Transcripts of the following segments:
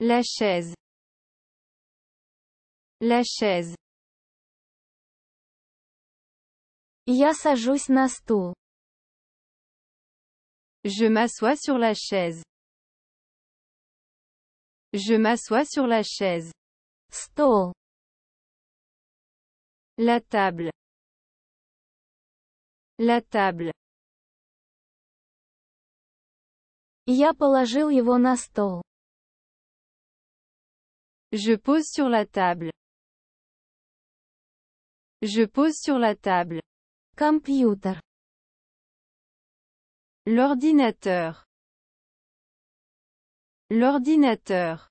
La chaise. La chaise. Я сажусь на Je m'assois sur la chaise. Je m'assois sur la chaise. Stol. La table. La table. Я положил его на стол. Je pose sur la table. Je pose sur la table. Computer. L'ordinateur. L'ordinateur.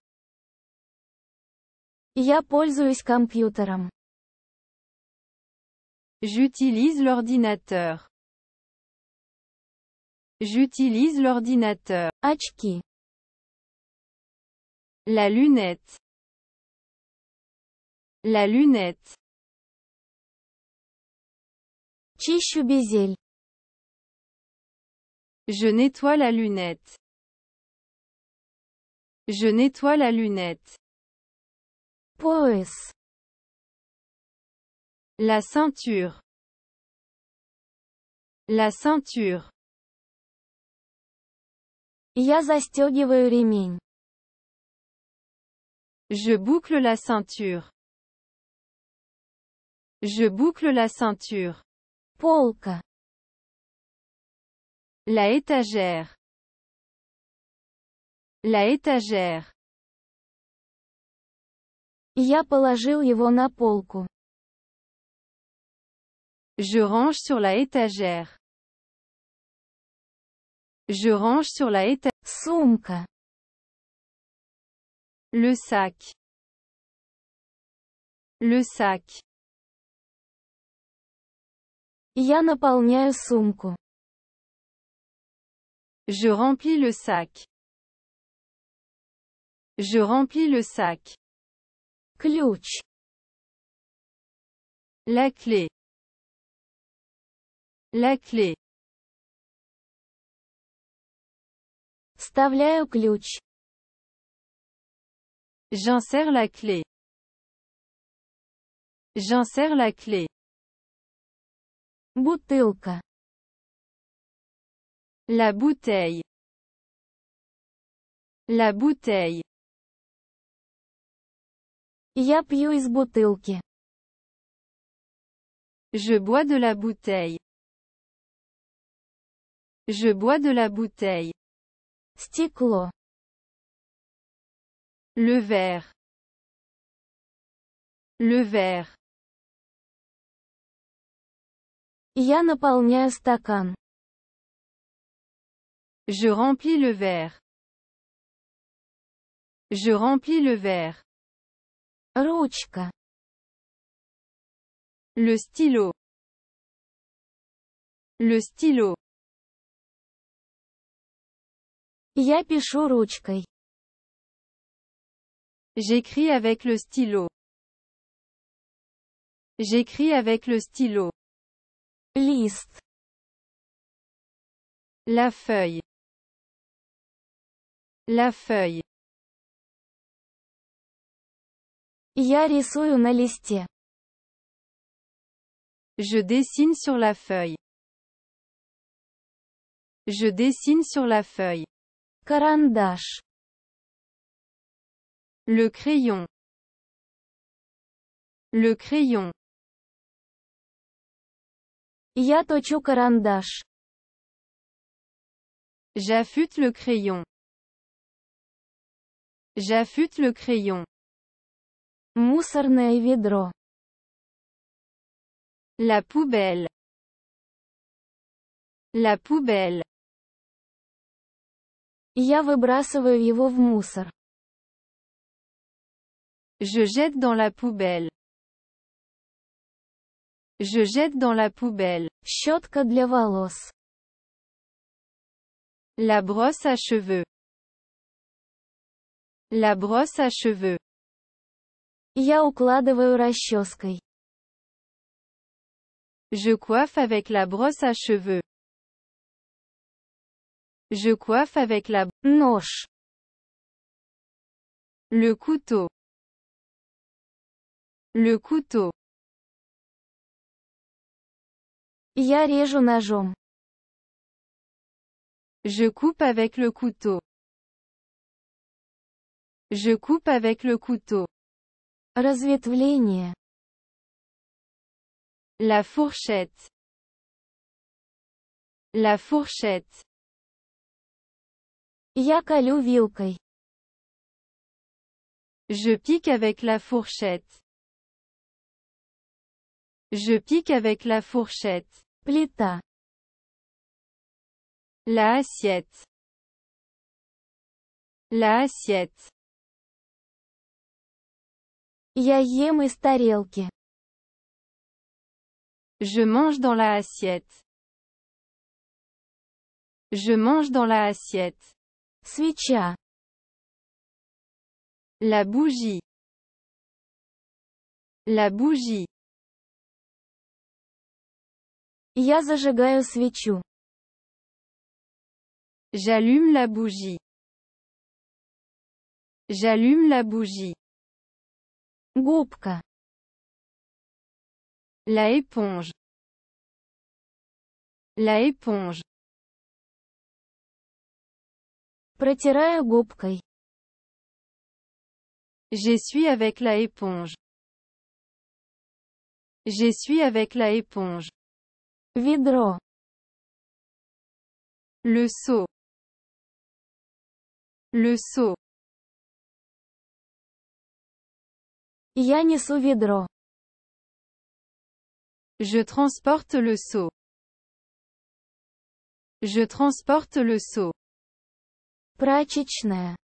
Я пользуюсь компьютером. J'utilise l'ordinateur. J'utilise l'ordinateur. Очки. La lunette. La lunette. Чищу Je nettoie la lunette. Je nettoie la lunette. Пояс. La ceinture. La ceinture. Я застегиваю Je boucle la ceinture. Je boucle la ceinture. Polka. La étagère. La étagère. Я положил его Je range sur la étagère. Je range sur la étagère. Soumka. Le sac. Le sac. Я наполняю сумку. Je remplis le sac. Je remplis le sac. Ключ. La clé. La clé. Вставляю ключ. J'insère la clé. J'insère la clé. Bouteille. La bouteille. La bouteille. Я пью из бутылки. Je bois de la bouteille. Je bois de la bouteille. Sticlo Le verre. Le verre. Я наполняю стакан. Je remplis le verre. Je remplis le verre. Ручка. Le stylo. Le stylo. Я пишу ручкой. J'écris avec le stylo. J'écris avec le stylo liste la feuille la feuille я рисую на je dessine sur la feuille je dessine sur la feuille карандаш le crayon le crayon Я точу карандаш. J'affûte le crayon. J'affûte le crayon. Мусорное ведро. La poubelle. La poubelle. Я выбрасываю его в мусор. Je jette dans la poubelle. Je jette dans la poubelle. La brosse à cheveux. La brosse à cheveux. Я укладываю расческой. Je coiffe avec la brosse à cheveux. Je coiffe avec la Noche. Le couteau. Le couteau. Я режу Je coupe avec le couteau. Je coupe avec le couteau. Разветвление. La fourchette. La fourchette. Я колю Je pique avec la fourchette. Je pique avec la fourchette. Plita. La assiette. La assiette. Я ем Je mange dans la assiette. Je mange dans la assiette. Свеча. La bougie. La bougie. Я зажигаю свечу. J'allume la bougie. J'allume la bougie. Губка. La éponge. La éponge. Протираю губкой. suis avec la éponge. suis avec la éponge vidro Le seau. Le seau. Я несу vidro Je transporte le seau. Je transporte le seau. Прачечная.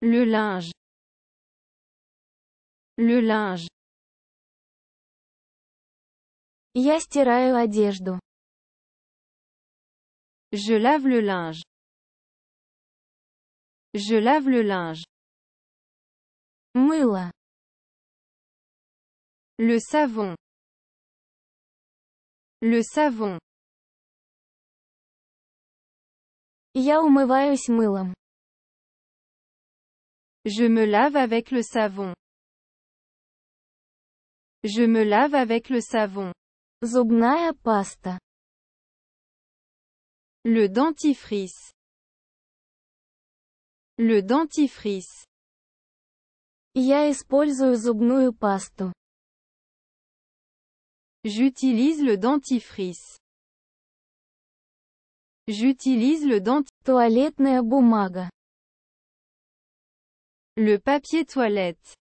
Le linge. Le linge. Я стираю одежду. Je lave le linge. Je lave le linge. Мыло. Le savon. Le savon. Я умываюсь Je me lave avec le savon. Je me lave avec le savon. Зубная pasta. Le dentifrice. Le dentifrice. Я использую зубную пасту. J'utilise le dentifrice. J'utilise le dent... Туалетная бумага. Le papier toilette.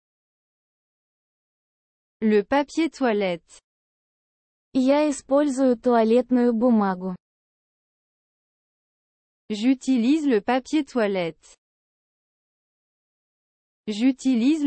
Le papier toilette. Я использую туалетную бумагу. J'utilise le papier toilette. J'utilise